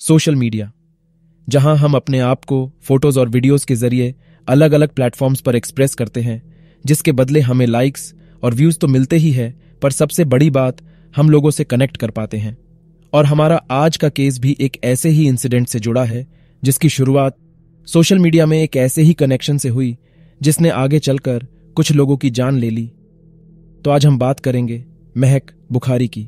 Social media जहां हम अपने आप को फोटोज और वीडियोस के जरिए अलग अलग प्लेटफॉर्म्स पर एक्सप्रेस करते हैं जिसके बदले हमें लाइक्स और व्यूज तो मिलते ही है पर सबसे बड़ी बात हम लोगों से कनेक्ट कर पाते हैं और हमारा आज का केस भी एक ऐसे ही इंसिडेंट से जुड़ा है जिसकी शुरुआत सोशल मीडिया में एक ऐसे ही कनेक्शन से हुई जिसने आगे चलकर कुछ लोगों की जान ले ली तो आज हम बात करेंगे महक बुखारी की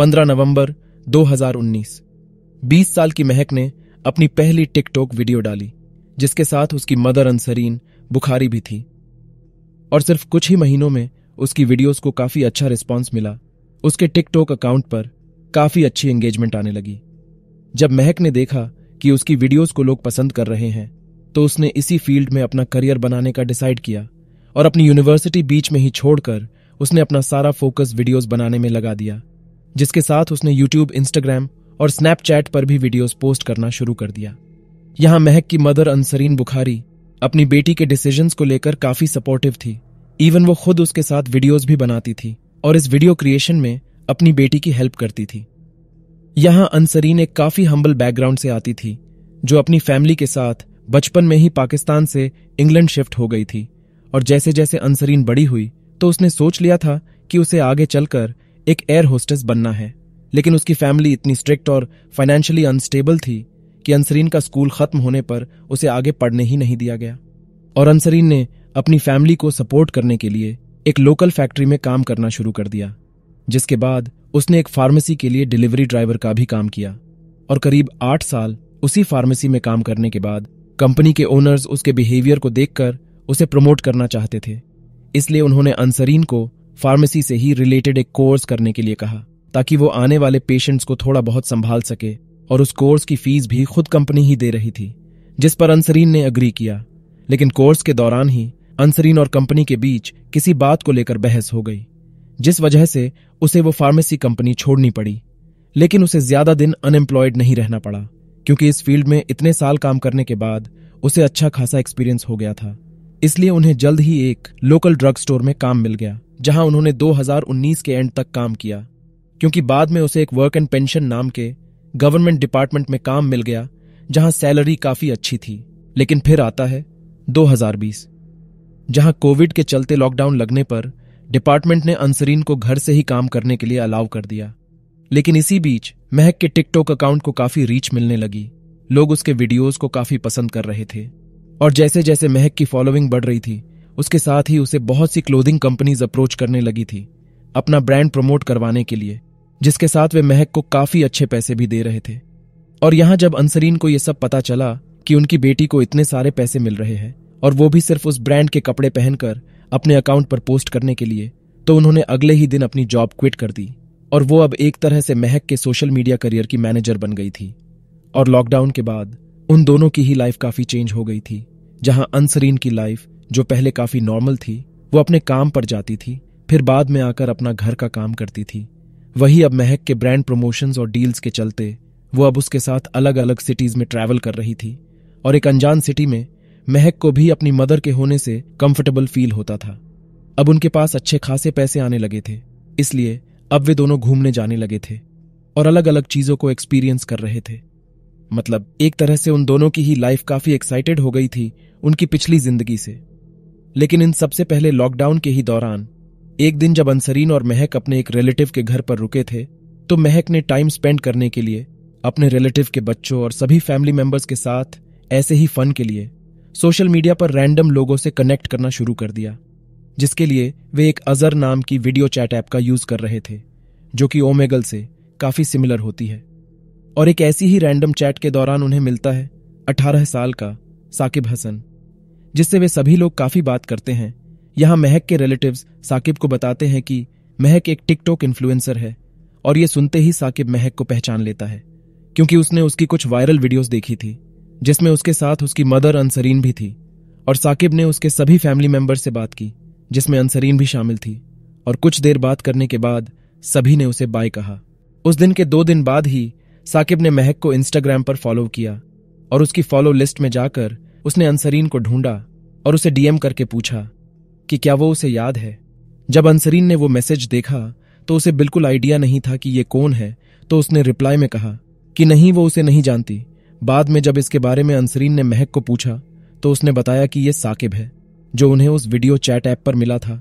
पंद्रह नवंबर 2019 20 साल की महक ने अपनी पहली टिकटॉक वीडियो डाली जिसके साथ उसकी मदर अंसरीन बुखारी भी थी और सिर्फ कुछ ही महीनों में उसकी वीडियोस को काफी अच्छा रिस्पांस मिला उसके टिकटॉक अकाउंट पर काफी अच्छी एंगेजमेंट आने लगी जब महक ने देखा कि उसकी वीडियोस को लोग पसंद कर रहे हैं तो उसने इसी फील्ड में अपना करियर बनाने का डिसाइड किया और अपनी यूनिवर्सिटी बीच में ही छोड़कर उसने अपना सारा फोकस वीडियोस बनाने में लगा दिया जिसके साथ उसने यूट्यूब इंस्टाग्राम और स्नैपचैट पर भी वीडियोस पोस्ट करना शुरू कर दिया यहां महक की मदर अंसरीन बुखारी अपनी बेटी के डिसीजन को लेकर काफी सपोर्टिव थी इवन वो खुद उसके साथ वीडियोज भी बनाती थी और इस वीडियो क्रिएशन में अपनी बेटी की हेल्प करती थी यहां अंसरीन एक काफी हम्बल बैकग्राउंड से आती थी जो अपनी फैमिली के साथ बचपन में ही पाकिस्तान से इंग्लैंड शिफ्ट हो गई थी और जैसे जैसे अंसरीन बड़ी हुई तो उसने सोच लिया था कि उसे आगे चलकर एक एयर होस्टेस बनना है लेकिन उसकी फैमिली इतनी स्ट्रिक्ट और फाइनेंशियली अनस्टेबल थी कि अंसरीन का स्कूल खत्म होने पर उसे आगे पढ़ने ही नहीं दिया गया और अंसरीन ने अपनी फैमिली को सपोर्ट करने के लिए एक लोकल फैक्ट्री में काम करना शुरू कर दिया जिसके बाद उसने एक फार्मेसी के लिए डिलीवरी ड्राइवर का भी काम किया और करीब आठ साल उसी फार्मेसी में काम करने के बाद कंपनी के ओनर्स उसके बिहेवियर को देखकर उसे प्रमोट करना चाहते थे इसलिए उन्होंने अंसरीन को फार्मेसी से ही रिलेटेड एक कोर्स करने के लिए कहा ताकि वो आने वाले पेशेंट्स को थोड़ा बहुत संभाल सके और उस कोर्स की फीस भी खुद कंपनी ही दे रही थी जिस पर अंसरीन ने अग्री किया लेकिन कोर्स के दौरान ही अंसरीन और कंपनी के बीच किसी बात को लेकर बहस हो गई जिस वजह से उसे वो फार्मेसी कंपनी छोड़नी पड़ी लेकिन उसे ज्यादा दिन अनएम्प्लॉयड नहीं रहना पड़ा क्योंकि इस फील्ड में इतने साल काम करने के बाद उसे अच्छा खासा एक्सपीरियंस हो गया था इसलिए उन्हें जल्द ही एक लोकल ड्रग स्टोर में काम मिल गया जहां उन्होंने 2019 के एंड तक काम किया क्योंकि बाद में उसे एक वर्क एंड पेंशन नाम के गवर्नमेंट डिपार्टमेंट में काम मिल गया जहां सैलरी काफी अच्छी थी लेकिन फिर आता है 2020 जहां कोविड के चलते लॉकडाउन लगने पर डिपार्टमेंट ने अंसरीन को घर से ही काम करने के लिए अलाउ कर दिया लेकिन इसी बीच महक के टिकटॉक अकाउंट को काफी रीच मिलने लगी लोग उसके वीडियोस को काफी पसंद कर रहे थे और जैसे जैसे महक की फॉलोइंग बढ़ रही थी उसके साथ ही उसे बहुत सी क्लोदिंग कंपनीज अप्रोच करने लगी थी अपना ब्रांड प्रमोट करवाने के लिए जिसके साथ वे महक को काफी अच्छे पैसे भी दे रहे थे और यहां जब अंसरीन को यह सब पता चला कि उनकी बेटी को इतने सारे पैसे मिल रहे हैं और वो भी सिर्फ उस ब्रांड के कपड़े पहनकर अपने अकाउंट पर पोस्ट करने के लिए तो उन्होंने अगले ही दिन अपनी जॉब क्विट कर दी और वो अब एक तरह से महक के सोशल मीडिया करियर की मैनेजर बन गई थी और लॉकडाउन के बाद उन दोनों की ही लाइफ काफी चेंज हो गई थी जहां अनसरीन की लाइफ जो पहले काफी नॉर्मल थी वो अपने काम पर जाती थी फिर बाद में आकर अपना घर का काम करती थी वही अब महक के ब्रांड प्रमोशंस और डील्स के चलते वो अब उसके साथ अलग अलग सिटीज में ट्रैवल कर रही थी और एक अनजान सिटी में महक को भी अपनी मदर के होने से कंफर्टेबल फील होता था अब उनके पास अच्छे खासे पैसे आने लगे थे इसलिए अब वे दोनों घूमने जाने लगे थे और अलग अलग चीजों को एक्सपीरियंस कर रहे थे मतलब एक तरह से उन दोनों की ही लाइफ काफी एक्साइटेड हो गई थी उनकी पिछली जिंदगी से लेकिन इन सबसे पहले लॉकडाउन के ही दौरान एक दिन जब अंसरीन और महक अपने एक रिलेटिव के घर पर रुके थे तो महक ने टाइम स्पेंड करने के लिए अपने रिलेटिव के बच्चों और सभी फैमिली मेंबर्स के साथ ऐसे ही फन के लिए सोशल मीडिया पर रैंडम लोगों से कनेक्ट करना शुरू कर दिया जिसके लिए वे एक अजर नाम की वीडियो चैट ऐप का यूज कर रहे थे जो कि ओमेगल से काफी सिमिलर होती है और एक ऐसी ही रैंडम चैट के दौरान उन्हें मिलता है अठारह साल का साकिब हसन जिससे वे सभी लोग काफी बात करते हैं यहां महक के रिलेटिव्स साकिब को बताते हैं कि महक एक टिकटॉक इन्फ्लुएंसर है और ये सुनते ही साकिब महक को पहचान लेता है क्योंकि उसने उसकी कुछ वायरल वीडियोस देखी थी जिसमें उसके साथ उसकी मदर अंसरीन भी थी और साकिब ने उसके सभी फैमिली मेंबर से बात की जिसमें अंसरीन भी शामिल थी और कुछ देर बात करने के बाद सभी ने उसे बाय कहा उस दिन के दो दिन बाद ही साकिब ने महक को इंस्टाग्राम पर फॉलो किया और उसकी फॉलो लिस्ट में जाकर उसने अंसरीन को ढूंढा और उसे डीएम करके पूछा कि क्या वो उसे याद है जब अंसरीन ने वो मैसेज देखा तो उसे बिल्कुल आइडिया नहीं था कि ये कौन है तो उसने रिप्लाई में कहा कि नहीं वो उसे नहीं जानती बाद में जब इसके बारे में अंसरीन ने महक को पूछा तो उसने बताया कि ये साकिब है जो उन्हें उस वीडियो चैट ऐप पर मिला था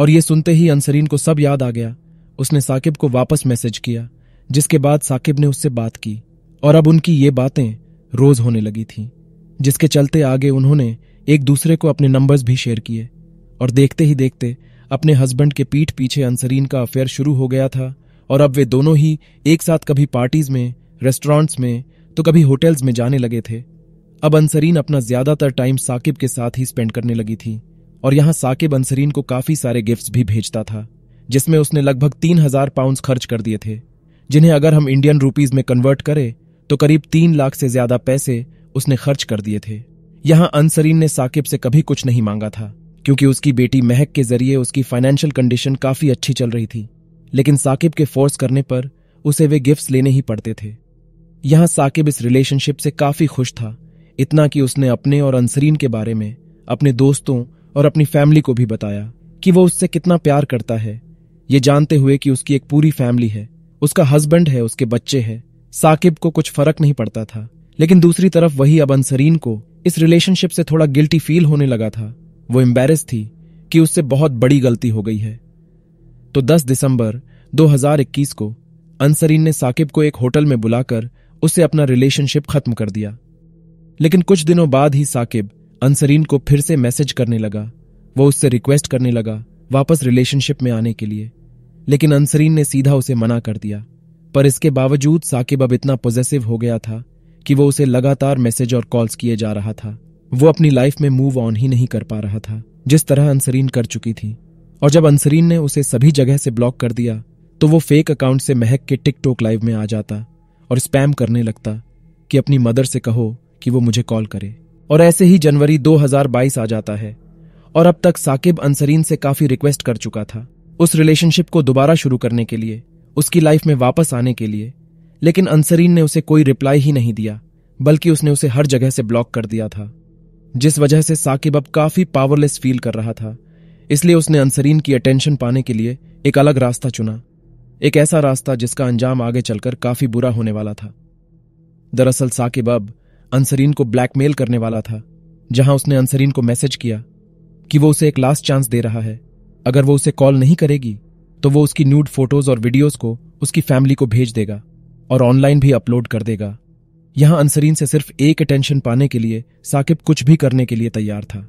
और ये सुनते ही अंसरीन को सब याद आ गया उसने साकिब को वापस मैसेज किया जिसके बाद साकिब ने उससे बात की और अब उनकी ये बातें रोज होने लगी थी जिसके चलते आगे उन्होंने एक दूसरे को अपने नंबर्स भी शेयर किए और देखते ही देखते अपने हस्बैंड के पीठ पीछे अंसरीन का अफेयर शुरू हो गया था और अब वे दोनों ही एक साथ कभी पार्टीज में रेस्टोरेंट्स में तो कभी होटल्स में जाने लगे थे अब अंसरीन अपना ज्यादातर टाइम साकिब के साथ ही स्पेंड करने लगी थी और यहां साकिब अंसरीन को काफी सारे गिफ्ट्स भी भेजता था जिसमें उसने लगभग तीन हजार पाउंड खर्च कर दिए थे जिन्हें अगर हम इंडियन रूपीज में कन्वर्ट करें तो करीब तीन लाख से ज्यादा पैसे उसने खर्च कर दिए थे यहां अनसरीन ने साकिब से कभी कुछ नहीं मांगा था क्योंकि उसकी बेटी महक के जरिए उसकी फाइनेंशियल कंडीशन काफी अच्छी चल रही थी लेकिन साकिब के फोर्स करने पर उसे वे गिफ्ट्स लेने ही पड़ते थे यहां साकिब इस रिलेशनशिप से काफी खुश था इतना कि उसने अपने और अनसरीन के बारे में अपने दोस्तों और अपनी फैमिली को भी बताया कि वो उससे कितना प्यार करता है ये जानते हुए कि उसकी एक पूरी फैमिली है उसका हस्बैंड है उसके बच्चे है साकिब को कुछ फर्क नहीं पड़ता था लेकिन दूसरी तरफ वही अब अंसरीन को इस रिलेशनशिप से थोड़ा गिल्टी फील होने लगा था वो एम्बेरस थी कि उससे बहुत बड़ी गलती हो गई है तो 10 दिसंबर 2021 को अंसरीन ने साकिब को एक होटल में बुलाकर उसे अपना रिलेशनशिप खत्म कर दिया लेकिन कुछ दिनों बाद ही साकिब अंसरीन को फिर से मैसेज करने लगा वो उससे रिक्वेस्ट करने लगा वापस रिलेशनशिप में आने के लिए लेकिन अंसरीन ने सीधा उसे मना कर दिया पर इसके बावजूद साकिब अब इतना पॉजेसिव हो गया था कि वो उसे लगातार मैसेज और कॉल्स किए जा रहा था वो अपनी लाइफ में मूव ऑन ही नहीं कर पा रहा था जिस तरह अंसरीन कर चुकी थी और जब अंसरीन ने उसे सभी जगह से ब्लॉक कर दिया तो वो फेक अकाउंट से महक के टिकटॉक लाइव में आ जाता और स्पैम करने लगता कि अपनी मदर से कहो कि वो मुझे कॉल करे और ऐसे ही जनवरी 2022 आ जाता है और अब तक साकिब अंसरीन से काफी रिक्वेस्ट कर चुका था उस रिलेशनशिप को दोबारा शुरू करने के लिए उसकी लाइफ में वापस आने के लिए लेकिन अंसरीन ने उसे कोई रिप्लाई ही नहीं दिया बल्कि उसने उसे हर जगह से ब्लॉक कर दिया था जिस वजह से साकिब अब काफी पावरलेस फील कर रहा था इसलिए उसने अंसरीन की अटेंशन पाने के लिए एक अलग रास्ता चुना एक ऐसा रास्ता जिसका अंजाम आगे चलकर काफी बुरा होने वाला था दरअसल साकिब अब अंसरीन को ब्लैकमेल करने वाला था जहां उसने अंसरीन को मैसेज किया कि वो उसे एक लास्ट चांस दे रहा है अगर वो उसे कॉल नहीं करेगी तो वो उसकी न्यूड फोटोज और वीडियोस को उसकी फैमिली को भेज देगा और ऑनलाइन भी अपलोड कर देगा यहां अंसरीन से सिर्फ एक अटेंशन पाने के लिए साकिब कुछ भी करने के लिए तैयार था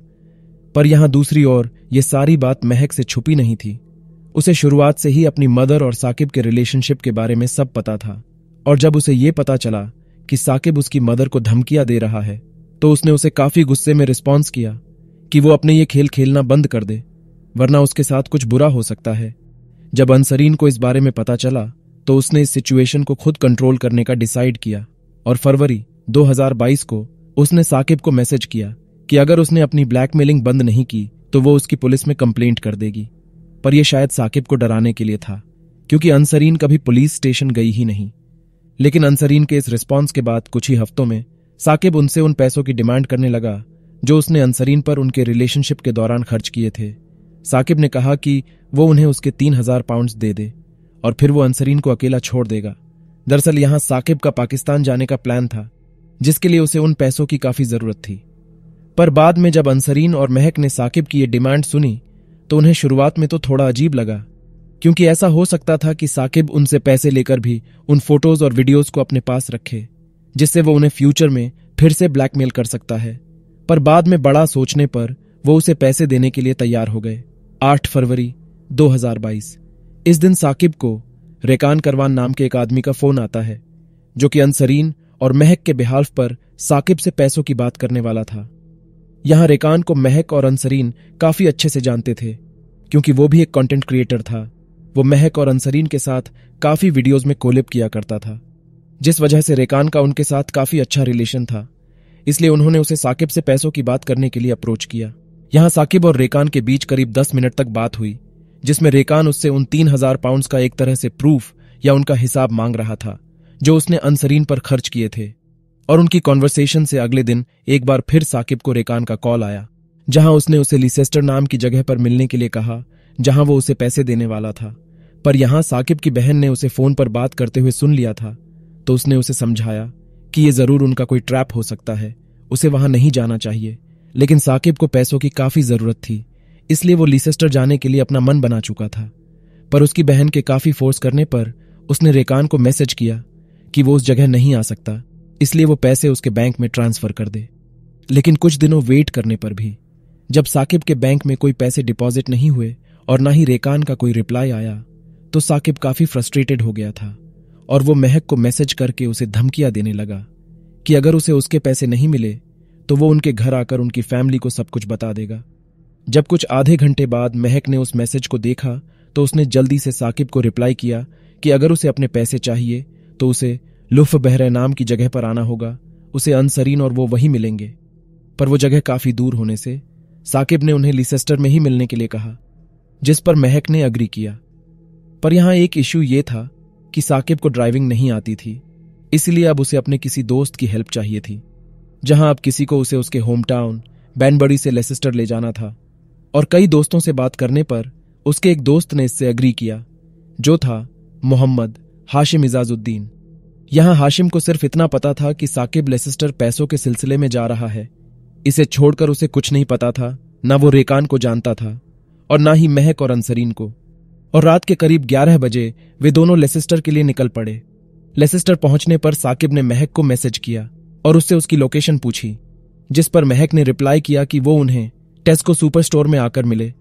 पर यहां दूसरी ओर यह सारी बात महक से छुपी नहीं थी उसे शुरुआत से ही अपनी मदर और साकिब के रिलेशनशिप के बारे में सब पता था और जब उसे ये पता चला कि साकिब उसकी मदर को धमकियां दे रहा है तो उसने उसे काफी गुस्से में रिस्पॉन्स किया कि वो अपने ये खेल खेलना बंद कर दे वरना उसके साथ कुछ बुरा हो सकता है जब अंसरीन को इस बारे में पता चला तो उसने इस सिचुएशन को खुद कंट्रोल करने का डिसाइड किया और फरवरी 2022 को उसने साकिब को मैसेज किया कि अगर उसने अपनी ब्लैकमेलिंग बंद नहीं की तो वो उसकी पुलिस में कंप्लेंट कर देगी पर यह शायद साकिब को डराने के लिए था क्योंकि अंसरीन कभी पुलिस स्टेशन गई ही नहीं लेकिन अंसरीन के इस रिस्पॉन्स के बाद कुछ ही हफ्तों में साकिब उनसे उन पैसों की डिमांड करने लगा जो उसने अंसरीन पर उनके रिलेशनशिप के दौरान खर्च किए थे साकिब ने कहा कि वो उन्हें उसके तीन हजार पाउंड दे दे और फिर वो अंसरीन को अकेला छोड़ देगा दरअसल यहां साकिब का पाकिस्तान जाने का प्लान था जिसके लिए उसे उन पैसों की काफी जरूरत थी पर बाद में जब अंसरीन और महक ने साकिब की यह डिमांड सुनी तो उन्हें शुरुआत में तो थोड़ा अजीब लगा क्योंकि ऐसा हो सकता था कि साकिब उनसे पैसे लेकर भी उन फोटोज और वीडियोज को अपने पास रखे जिससे वो उन्हें फ्यूचर में फिर से ब्लैकमेल कर सकता है पर बाद में बड़ा सोचने पर वो उसे पैसे देने के लिए तैयार हो गए 8 फरवरी 2022 इस दिन साकिब को रेकान करवान नाम के एक आदमी का फोन आता है जो कि अंसरीन और महक के बिहाफ पर साकिब से पैसों की बात करने वाला था यहां रेकान को महक और अंसरीन काफी अच्छे से जानते थे क्योंकि वो भी एक कंटेंट क्रिएटर था वो महक और अंसरीन के साथ काफी वीडियोस में कोलिप किया करता था जिस वजह से रेकान का उनके साथ काफी अच्छा रिलेशन था इसलिए उन्होंने उसे साकिब से पैसों की बात करने के लिए अप्रोच किया यहां साकिब और रेकान के बीच करीब दस मिनट तक बात हुई जिसमें रेकान उससे उन तीन हजार पाउंड का एक तरह से प्रूफ या उनका हिसाब मांग रहा था जो उसने अनसरीन पर खर्च किए थे और उनकी कॉन्वर्सेशन से अगले दिन एक बार फिर साकिब को रेकान का कॉल आया जहां उसने उसे लिसेस्टर नाम की जगह पर मिलने के लिए कहा जहां वो उसे पैसे देने वाला था पर यहां साकिब की बहन ने उसे फोन पर बात करते हुए सुन लिया था तो उसने उसे समझाया कि ये जरूर उनका कोई ट्रैप हो सकता है उसे वहां नहीं जाना चाहिए लेकिन साकिब को पैसों की काफी जरूरत थी इसलिए वो लीसेस्टर जाने के लिए अपना मन बना चुका था पर उसकी बहन के काफी फोर्स करने पर उसने रेकान को मैसेज किया कि वो उस जगह नहीं आ सकता इसलिए वो पैसे उसके बैंक में ट्रांसफर कर दे लेकिन कुछ दिनों वेट करने पर भी जब साकिब के बैंक में कोई पैसे डिपॉजिट नहीं हुए और ना ही रेकान का कोई रिप्लाई आया तो साकिब काफी फ्रस्ट्रेटेड हो गया था और वो महक को मैसेज करके उसे धमकियां देने लगा कि अगर उसे उसके पैसे नहीं मिले तो वो उनके घर आकर उनकी फैमिली को सब कुछ बता देगा जब कुछ आधे घंटे बाद महक ने उस मैसेज को देखा तो उसने जल्दी से साकिब को रिप्लाई किया कि अगर उसे अपने पैसे चाहिए तो उसे लुफ बहरे नाम की जगह पर आना होगा उसे अनसरीन और वो वहीं मिलेंगे पर वो जगह काफी दूर होने से साकिब ने उन्हें लिसेस्टर में ही मिलने के लिए कहा जिस पर महक ने अग्री किया पर यहां एक इश्यू यह था कि साकिब को ड्राइविंग नहीं आती थी इसलिए अब उसे अपने किसी दोस्त की हेल्प चाहिए थी जहां अब किसी को उसे उसके होम टाउन बैनबड़ी से लेसिस्टर ले जाना था और कई दोस्तों से बात करने पर उसके एक दोस्त ने इससे अग्री किया जो था मोहम्मद हाशिम इजाजुद्दीन यहां हाशिम को सिर्फ इतना पता था कि साकिब लेसिस्टर पैसों के सिलसिले में जा रहा है इसे छोड़कर उसे कुछ नहीं पता था ना वो रेकान को जानता था और ना ही महक और अंसरीन को और रात के करीब ग्यारह बजे वे दोनों लेसिस्टर के लिए निकल पड़े लेसिस्टर पहुंचने पर साकिब ने महक को मैसेज किया और उससे उसकी लोकेशन पूछी जिस पर महक ने रिप्लाई किया कि वो उन्हें टेस्को सुपर स्टोर में आकर मिले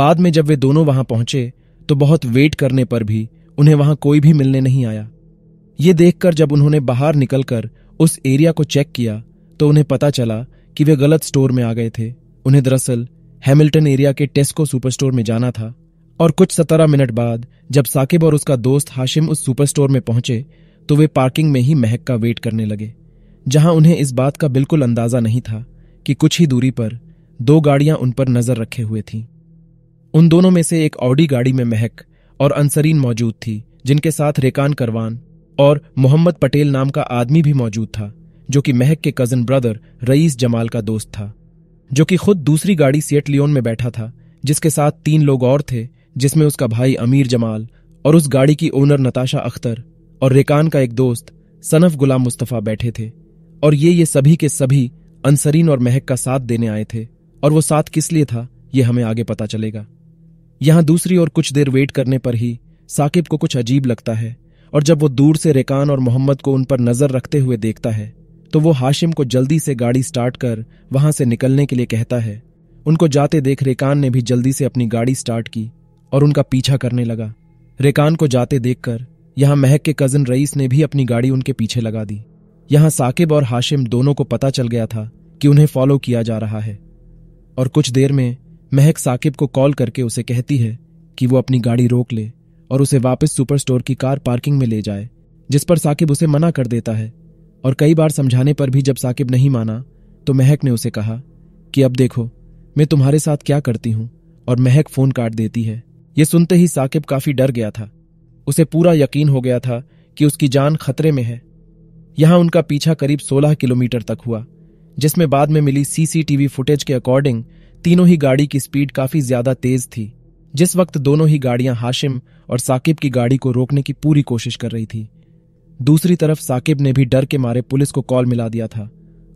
बाद में जब वे दोनों वहां पहुंचे तो बहुत वेट करने पर भी उन्हें वहां कोई भी मिलने नहीं आया ये देखकर जब उन्होंने बाहर निकलकर उस एरिया को चेक किया तो उन्हें पता चला कि वे गलत स्टोर में आ गए थे उन्हें दरअसल हैमिल्टन एरिया के टेस्को सुपरस्टोर में जाना था और कुछ सत्रह मिनट बाद जब साकिब और उसका दोस्त हाशिम उस सुपरस्टोर में पहुंचे तो वे पार्किंग में ही महक का वेट करने लगे जहां उन्हें इस बात का बिल्कुल अंदाजा नहीं था कि कुछ ही दूरी पर दो गाड़ियां उन पर नजर रखे हुए थीं उन दोनों में से एक ऑडी गाड़ी में महक और अंसरीन मौजूद थी जिनके साथ रेकान करवान और मोहम्मद पटेल नाम का आदमी भी मौजूद था जो कि महक के कजन ब्रदर रईस जमाल का दोस्त था जो कि खुद दूसरी गाड़ी सेट लियोन में बैठा था जिसके साथ तीन लोग और थे जिसमें उसका भाई अमीर जमाल और उस गाड़ी की ओनर नताशा अख्तर और रेकान का एक दोस्त सनफ गुलाम मुस्तफ़ा बैठे थे और ये ये सभी के सभी अंसरीन और महक का साथ देने आए थे और वो साथ किस लिए था ये हमें आगे पता चलेगा यहां दूसरी ओर कुछ देर वेट करने पर ही साकिब को कुछ अजीब लगता है और जब वो दूर से रेकान और मोहम्मद को उन पर नजर रखते हुए देखता है तो वो हाशिम को जल्दी से गाड़ी स्टार्ट कर वहां से निकलने के लिए कहता है उनको जाते देख रेकान ने भी जल्दी से अपनी गाड़ी स्टार्ट की और उनका पीछा करने लगा रेकान को जाते देखकर यहां महक के कजन रईस ने भी अपनी गाड़ी उनके पीछे लगा दी यहां साकिब और हाशिम दोनों को पता चल गया था कि उन्हें फॉलो किया जा रहा है और कुछ देर में महक साकिब को कॉल करके उसे कहती है कि वो अपनी गाड़ी रोक ले और उसे वापस सुपर स्टोर की कार पार्किंग में ले जाए जिस पर साकिब उसे मना कर देता है और कई बार समझाने पर भी जब साकिब नहीं माना तो महक ने उसे कहा कि अब देखो मैं तुम्हारे साथ क्या करती हूं और महक फोन काट देती है ये सुनते ही साकिब काफी डर गया था उसे पूरा यकीन हो गया था कि उसकी जान खतरे में है यहां उनका पीछा करीब 16 किलोमीटर तक हुआ जिसमें बाद में मिली सीसीटीवी फुटेज के अकॉर्डिंग तीनों ही गाड़ी की स्पीड काफी ज्यादा तेज थी जिस वक्त दोनों ही गाड़ियां हाशिम और साकिब की गाड़ी को रोकने की पूरी कोशिश कर रही थी दूसरी तरफ साकिब ने भी डर के मारे पुलिस को कॉल मिला दिया था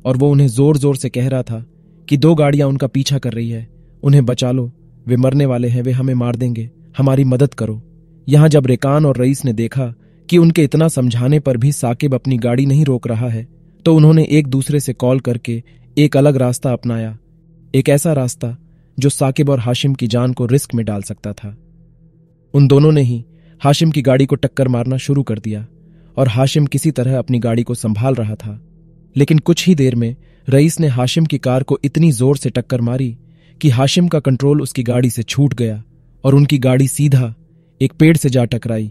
और वो उन्हें जोर जोर से कह रहा था कि दो गाड़ियां उनका पीछा कर रही है उन्हें बचा लो वे मरने वाले हैं वे हमें मार देंगे हमारी मदद करो यहां जब रेकान और रईस ने देखा कि उनके इतना समझाने पर भी साकिब अपनी गाड़ी नहीं रोक रहा है तो उन्होंने एक दूसरे से कॉल करके एक अलग रास्ता अपनाया एक ऐसा रास्ता जो साकिब और हाशिम की जान को रिस्क में डाल सकता था उन दोनों ने ही हाशिम की गाड़ी को टक्कर मारना शुरू कर दिया और हाशिम किसी तरह अपनी गाड़ी को संभाल रहा था लेकिन कुछ ही देर में रईस ने हाशिम की कार को इतनी जोर से टक्कर मारी कि हाशिम का कंट्रोल उसकी गाड़ी से छूट गया और उनकी गाड़ी सीधा एक पेड़ से जा टकराई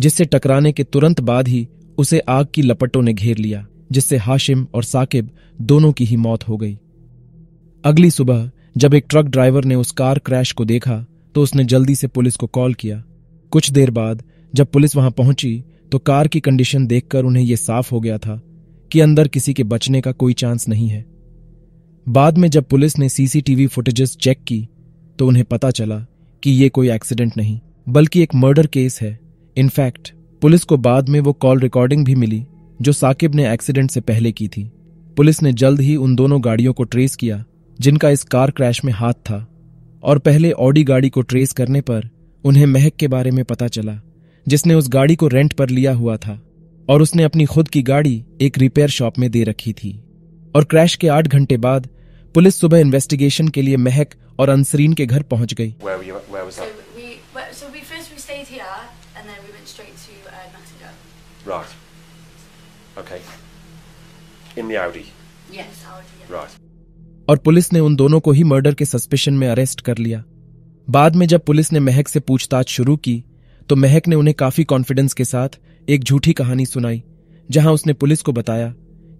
जिससे टकराने के तुरंत बाद ही उसे आग की लपटों ने घेर लिया जिससे हाशिम और साकिब दोनों की ही मौत हो गई अगली सुबह जब एक ट्रक ड्राइवर ने उस कार क्रैश को देखा तो उसने जल्दी से पुलिस को कॉल किया कुछ देर बाद जब पुलिस वहां पहुंची तो कार की कंडीशन देखकर उन्हें यह साफ हो गया था कि अंदर किसी के बचने का कोई चांस नहीं है बाद में जब पुलिस ने सीसीटीवी फुटेजेस चेक की तो उन्हें पता चला कि यह कोई एक्सीडेंट नहीं बल्कि एक मर्डर केस है इनफैक्ट पुलिस को बाद में वो कॉल रिकॉर्डिंग भी मिली जो साकिब ने एक्सीडेंट से पहले की थी पुलिस ने जल्द ही उन दोनों गाड़ियों को ट्रेस किया जिनका इस कार क्रैश में हाथ था और पहले ऑडी गाड़ी को ट्रेस करने पर उन्हें महक के बारे में पता चला जिसने उस गाड़ी को रेंट पर लिया हुआ था और उसने अपनी खुद की गाड़ी एक रिपेयर शॉप में दे रखी थी और क्रैश के आठ घंटे बाद पुलिस सुबह इन्वेस्टिगेशन के लिए महक और अंसरीन के घर पहुंच गई where were you, where Right. Okay. In the Audi. Yes, Audi. Right. और पुलिस ने उन दोनों को ही मर्डर के सस्पेशन में अरेस्ट कर लिया बाद में जब पुलिस ने महक से पूछताछ शुरू की तो महक ने उन्हें काफी कॉन्फिडेंस के साथ एक झूठी कहानी सुनाई जहां उसने पुलिस को बताया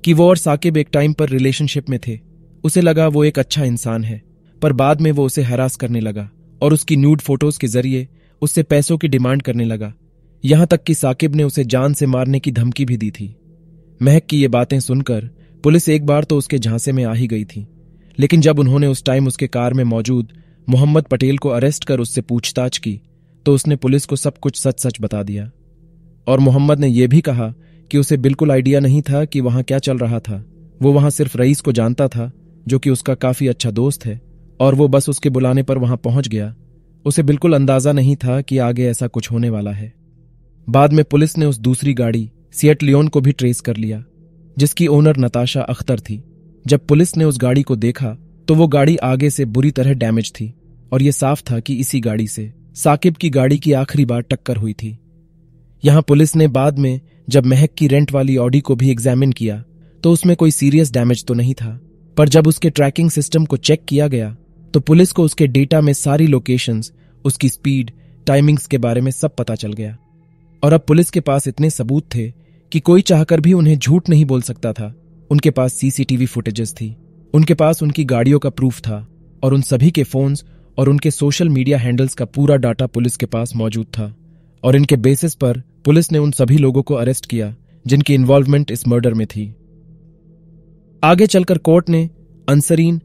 कि वो और साकिब एक टाइम पर रिलेशनशिप में थे उसे लगा वो एक अच्छा इंसान है पर बाद में वो उसे हरास करने लगा और उसकी न्यूड फोटोज के जरिए उससे पैसों की डिमांड करने लगा यहां तक कि साकिब ने उसे जान से मारने की धमकी भी दी थी महक की ये बातें सुनकर पुलिस एक बार तो उसके झांसे में आ ही गई थी लेकिन जब उन्होंने उस टाइम उसके कार में मौजूद मोहम्मद पटेल को अरेस्ट कर उससे पूछताछ की तो उसने पुलिस को सब कुछ सच सच बता दिया और मोहम्मद ने यह भी कहा कि उसे बिल्कुल आइडिया नहीं था कि वहां क्या चल रहा था वो वहां सिर्फ रईस को जानता था जो कि उसका काफी अच्छा दोस्त है और वो बस उसके बुलाने पर वहां पहुंच गया उसे बिल्कुल अंदाजा नहीं था कि आगे ऐसा कुछ होने वाला है बाद में पुलिस ने उस दूसरी गाड़ी सिएट लियोन को भी ट्रेस कर लिया जिसकी ओनर नताशा अख्तर थी जब पुलिस ने उस गाड़ी को देखा तो वो गाड़ी आगे से बुरी तरह डैमेज थी और ये साफ था कि इसी गाड़ी से साकिब की गाड़ी की आखिरी बार टक्कर हुई थी यहां पुलिस ने बाद में जब महक की रेंट वाली ऑडी को भी एग्जामिन किया तो उसमें कोई सीरियस डैमेज तो नहीं था पर जब उसके ट्रैकिंग सिस्टम को चेक किया गया तो पुलिस को उसके डेटा में सारी लोकेशंस उसकी स्पीड टाइमिंग्स के बारे में सब पता चल गया और अब पुलिस के पास इतने सबूत थे कि कोई चाहकर भी उन्हें झूठ नहीं बोल सकता था उनके पास सीसीटीवी फुटेजेस थी उनके पास उनकी गाड़ियों का प्रूफ था और उन सभी के फोन्स और उनके सोशल मीडिया हैंडल्स का पूरा डाटा पुलिस के पास मौजूद था और इनके बेसिस पर पुलिस ने उन सभी लोगों को अरेस्ट किया जिनकी इन्वॉल्वमेंट इस मर्डर में थी आगे चलकर कोर्ट ने अंसरीन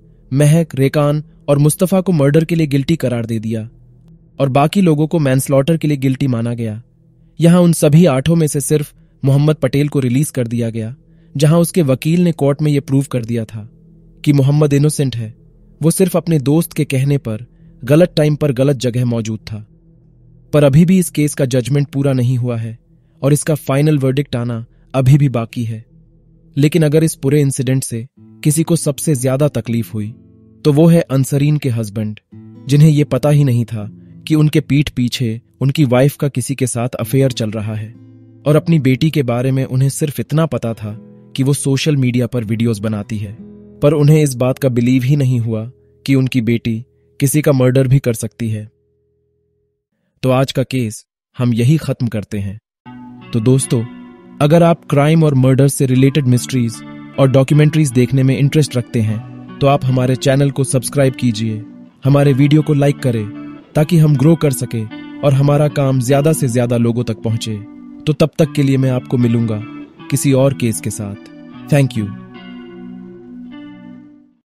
महक रेकान और मुस्तफा को मर्डर के लिए गिल्टी करार दे दिया और बाकी लोगों को मैनस्लॉटर के लिए गिल्टी माना गया यहां उन सभी आठों में से सिर्फ मोहम्मद पटेल को रिलीज कर दिया गया जहां उसके वकील ने कोर्ट में यह प्रूव कर दिया था कि मोहम्मद इनोसेंट है वो सिर्फ अपने दोस्त के कहने पर गलत टाइम पर गलत जगह मौजूद था पर अभी भी इस केस का जजमेंट पूरा नहीं हुआ है और इसका फाइनल वर्डिक्ट आना अभी भी बाकी है लेकिन अगर इस पूरे इंसिडेंट से किसी को सबसे ज्यादा तकलीफ हुई तो वो है अंसरीन के हस्बैंड जिन्हें यह पता ही नहीं था कि उनके पीठ पीछे उनकी वाइफ का किसी के साथ अफेयर चल रहा है और अपनी बेटी के बारे में उन्हें सिर्फ इतना पता था कि वो सोशल मीडिया पर वीडियोस बनाती है पर उन्हें इस बात का बिलीव ही नहीं हुआ कि उनकी बेटी किसी का मर्डर भी कर सकती है तो आज का केस हम यही खत्म करते हैं तो दोस्तों अगर आप क्राइम और मर्डर से रिलेटेड मिस्ट्रीज और डॉक्यूमेंट्रीज देखने में इंटरेस्ट रखते हैं तो आप हमारे चैनल को सब्सक्राइब कीजिए हमारे वीडियो को लाइक करें ताकि हम ग्रो कर सके और हमारा काम ज्यादा से ज्यादा लोगों तक पहुंचे तो तब तक के लिए मैं आपको मिलूंगा किसी और केस के साथ थैंक यू